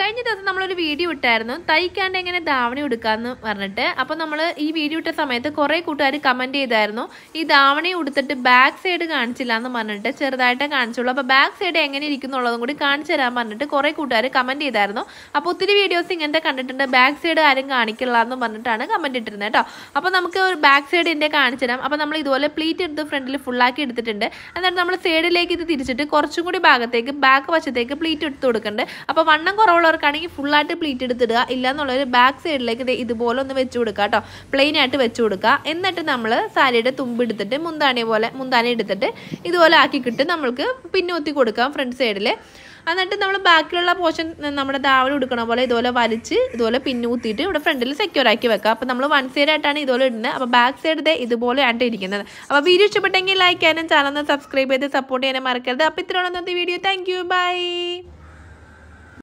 കഴിഞ്ഞ ദിവസം നമ്മളൊരു വീഡിയോ ഇട്ടായിരുന്നു തയ്ക്കാണ്ട് എങ്ങനെ ധാവണി ഉടുക്കാന്ന് പറഞ്ഞിട്ട് അപ്പോൾ നമ്മൾ ഈ വീഡിയോ ഇട്ട സമയത്ത് കുറേ കൂട്ടുകാർ കമൻറ്റ് ചെയ്തായിരുന്നു ഈ ധാവണി ഉടുത്തിട്ട് ബാക്ക് സൈഡ് കാണിച്ചില്ല എന്ന് പറഞ്ഞിട്ട് ചെറുതായിട്ടേ കാണിച്ചുള്ളൂ അപ്പോൾ ബാക്ക് സൈഡ് എങ്ങനെ ഇരിക്കുന്നുള്ളതും കൂടി കാണിച്ചു തരാൻ പറഞ്ഞിട്ട് കുറേ കൂട്ടുകാർ കമൻറ്റ് ചെയ്തായിരുന്നു അപ്പോൾ ഒത്തിരി വീഡിയോസ് ഇങ്ങനത്തെ കണ്ടിട്ടുണ്ട് ബാക്ക് സൈഡ് ആരും കാണിക്കില്ല എന്ന് പറഞ്ഞിട്ടാണ് കമൻറ്റ് ഇട്ടിരുന്നത് കേട്ടോ അപ്പോൾ നമുക്ക് ഒരു ബാക്ക് സൈഡ് ഇതിൻ്റെ കാണിച്ചു തരാം അപ്പോൾ നമ്മൾ ഇതുപോലെ പ്ലീറ്റ് എടുത്ത് ഫ്രണ്ടിൽ ഫുള്ളാക്കി എടുത്തിട്ടുണ്ട് എന്നിട്ട് നമ്മൾ സൈഡിലേക്ക് ഇത് തിരിച്ചിട്ട് കുറച്ചും കൂടി ഭാഗത്തേക്ക് ബാക്ക് വശത്തേക്ക് പ്ലീറ്റ് എടുത്ത് കൊടുക്കുന്നുണ്ട് അപ്പോൾ വണ്ണം കുറവുള്ള ഉള്ളവർക്കാണെങ്കിൽ ഫുള്ളായിട്ട് പ്ലീറ്റ് എടുത്തിടുക ഇല്ലാന്നുള്ളവർ ബാക്ക് സൈഡിലേക്ക് ഇതുപോലെ ഒന്ന് വെച്ച് കൊടുക്കുക കേട്ടോ പ്ലെയിൻ ആയിട്ട് വെച്ച് കൊടുക്കുക എന്നിട്ട് നമ്മൾ സാരിയുടെ തുമ്പ് എടുത്തിട്ട് മുന്താണി പോലെ മുന്താണി എടുത്തിട്ട് ഇതുപോലെ ആക്കിക്കിട്ട് നമ്മൾക്ക് പിന്നെ ഒത്തി കൊടുക്കാം ഫ്രണ്ട് സൈഡിൽ എന്നിട്ട് നമ്മൾ ബാക്കിയുള്ള പോർഷൻ നമ്മുടെ ദാവലി എടുക്കണ പോലെ ഇതുപോലെ വലിച്ച് ഇതുപോലെ പിന്നൂത്തിയിട്ട് ഇവിടെ ഫ്രണ്ടിൽ സെക്യൂർ ആക്കി വെക്കുക അപ്പം നമ്മൾ വൺ സൈഡ് ആയിട്ടാണ് ഇതുപോലെ ഇടുന്നത് അപ്പോൾ ബാക്ക് സൈഡ് ഇതുപോലെയാണ് ഇരിക്കുന്നത് അപ്പോൾ വീഡിയോ ഇഷ്ടപ്പെട്ടെങ്കിൽ ലൈക്ക് ചെയ്യാനും ചാനൽ സബ്സ്ക്രൈബ് ചെയ്ത് സപ്പോർട്ട് ചെയ്യാനും മറക്കരുത് അപ്പോൾ ഇത്രയോളം വീഡിയോ താങ്ക് യു ബൈ